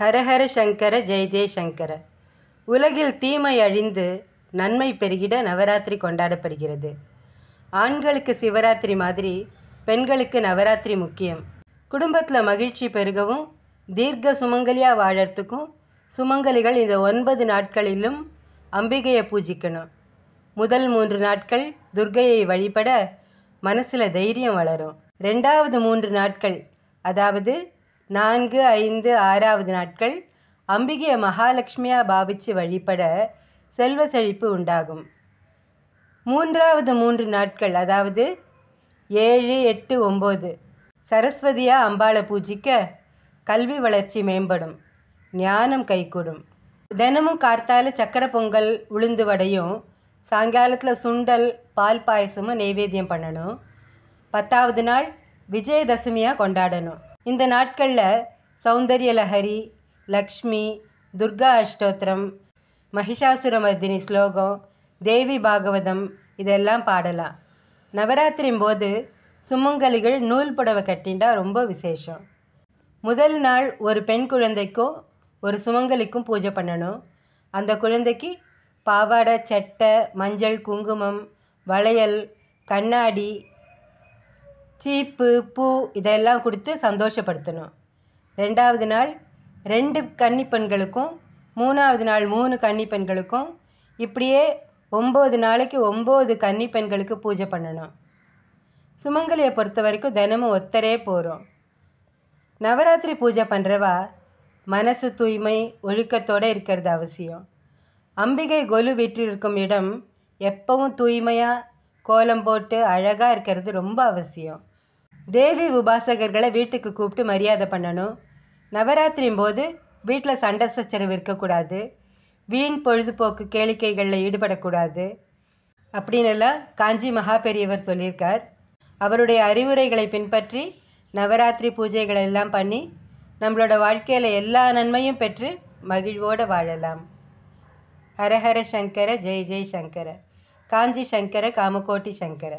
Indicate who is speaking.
Speaker 1: ஹரஹர சங்கர ஜெய் ஜெய் சங்கர உலகில் தீமை அழிந்து நன்மை பெருகிட நவராத்திரி கொண்டாடப்படுகிறது ஆண்களுக்கு சிவராத்திரி மாதிரி பெண்களுக்கு நவராத்திரி முக்கியம் குடும்பத்தில் மகிழ்ச்சி பெருகவும் தீர்க்க சுமங்கலியாக வாழறதுக்கும் சுமங்கலிகள் இந்த ஒன்பது நாட்களிலும் அம்பிகையை பூஜிக்கணும் முதல் மூன்று நாட்கள் துர்கையை வழிபட மனசில் தைரியம் வளரும் ரெண்டாவது மூன்று நாட்கள் அதாவது நான்கு ஐந்து ஆறாவது நாட்கள் அம்பிகையை மகாலட்சுமியா பாவிச்சு வழிபட செல்வ செழிப்பு உண்டாகும் மூன்றாவது மூன்று நாட்கள் அதாவது ஏழு எட்டு ஒம்பது சரஸ்வதியாக அம்பாளை பூஜிக்க கல்வி வளர்ச்சி மேம்படும் ஞானம் கைகூடும் தினமும் கார்த்தால சக்கர பொங்கல் உளுந்து வடையும் சாயங்காலத்தில் சுண்டல் பால் பாயசமும் நெவேத்தியம் பண்ணணும் பத்தாவது நாள் விஜயதசமியாக கொண்டாடணும் இந்த நாட்களில் லஹரி லக்ஷ்மி துர்கா அஷ்டோத்திரம் மகிஷாசுரமர்தினி ஸ்லோகம் தேவி பாகவதம் இதெல்லாம் பாடலாம் நவராத்திரின் போது சுமங்கலிகள் நூல் புடவை கட்டின்டா ரொம்ப விசேஷம் முதல் நாள் ஒரு பெண் குழந்தைக்கும் ஒரு சுமங்கலிக்கும் பூஜை பண்ணணும் அந்த குழந்தைக்கு பாவாடை சட்டை மஞ்சள் குங்குமம் வளையல் கண்ணாடி சீப்பு பூ இதெல்லாம் கொடுத்து சந்தோஷப்படுத்தணும் ரெண்டாவது நாள் ரெண்டு கன்னி பெண்களுக்கும் மூணாவது நாள் மூணு கன்னி பெண்களுக்கும் இப்படியே ஒம்பது நாளைக்கு ஒம்பது கன்னி பெண்களுக்கு பூஜை பண்ணணும் சுமங்கலியை பொறுத்த வரைக்கும் தினமும் ஒத்தரே போகிறோம் நவராத்திரி பூஜை பண்ணுறவா மனசு தூய்மை ஒழுக்கத்தோடு இருக்கிறது அவசியம் அம்பிகை கொலு வீற்றிருக்கும் இடம் எப்பவும் தூய்மையாக கோலம் போட்டு அழகாக இருக்கிறது ரொம்ப அவசியம் தேவி உபாசகர்களை வீட்டுக்கு கூப்பிட்டு மரியாதை பண்ணணும் நவராத்திரியும் போது வீட்டில் சண்டை சச்சரவு இருக்கக்கூடாது வீண் பொழுதுபோக்கு கேளிக்கைகளில் ஈடுபடக்கூடாது அப்படின்னுலாம் காஞ்சி மகா பெரியவர் சொல்லியிருக்கார் அவருடைய அறிவுரைகளை பின்பற்றி நவராத்திரி பூஜைகள் எல்லாம் பண்ணி நம்மளோட வாழ்க்கையில் எல்லா நன்மையும் பெற்று மகிழ்வோடு வாழலாம் ஹரஹர சங்கர ஜெய் ஜெய் சங்கர காஞ்சி சங்கர காமகோட்டி சங்கர